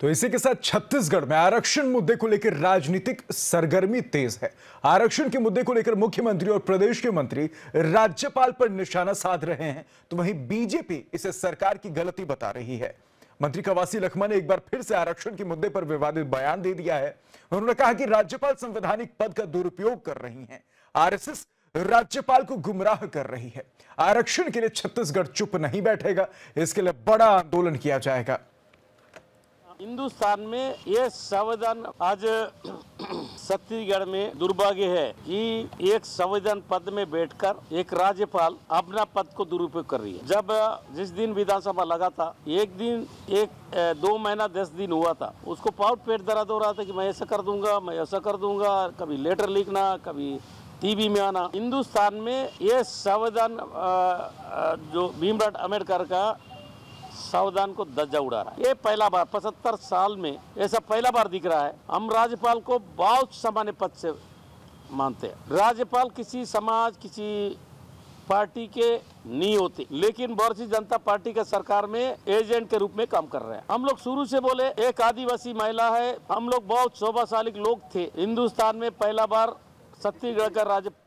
तो इसी के साथ छत्तीसगढ़ में आरक्षण मुद्दे को लेकर राजनीतिक सरगर्मी तेज है आरक्षण के मुद्दे को लेकर मुख्यमंत्री और प्रदेश के मंत्री राज्यपाल पर निशाना साध रहे हैं तो वहीं बीजेपी इसे सरकार की गलती बता रही है मंत्री कवासी लखमा ने एक बार फिर से आरक्षण के मुद्दे पर विवादित बयान दे दिया है उन्होंने कहा कि राज्यपाल संवैधानिक पद का दुरुपयोग कर रही है आर राज्यपाल को गुमराह कर रही है आरक्षण के लिए छत्तीसगढ़ चुप नहीं बैठेगा इसके लिए बड़ा आंदोलन किया जाएगा हिंदुस्तान में ये संविधान आज छत्तीसगढ़ में दुर्भाग्य है कि एक संविधान पद में बैठकर एक राज्यपाल अपना पद को दुरुपयोग कर रही है जब जिस दिन विधानसभा लगा था एक दिन एक दो महीना दस दिन हुआ था उसको पाउट पेट दर्द हो रहा था कि मैं ऐसा कर दूंगा मैं ऐसा कर दूंगा कभी लेटर लिखना कभी टीवी में आना हिंदुस्तान में ये संविधान जो भीमराव अम्बेडकर का सावधान को दर्जा उड़ा रहा है ये पहला बार पचहत्तर साल में ऐसा पहला बार दिख रहा है हम राज्यपाल को बहुत सामान्य पद से मानते हैं राज्यपाल किसी समाज किसी पार्टी के नहीं होते लेकिन भारतीय जनता पार्टी का सरकार में एजेंट के रूप में काम कर रहे हैं हम लोग शुरू से बोले एक आदिवासी महिला है हम लोग बहुत शोभाशाली लोग थे हिंदुस्तान में पहला बार छत्तीसगढ़ का राज्य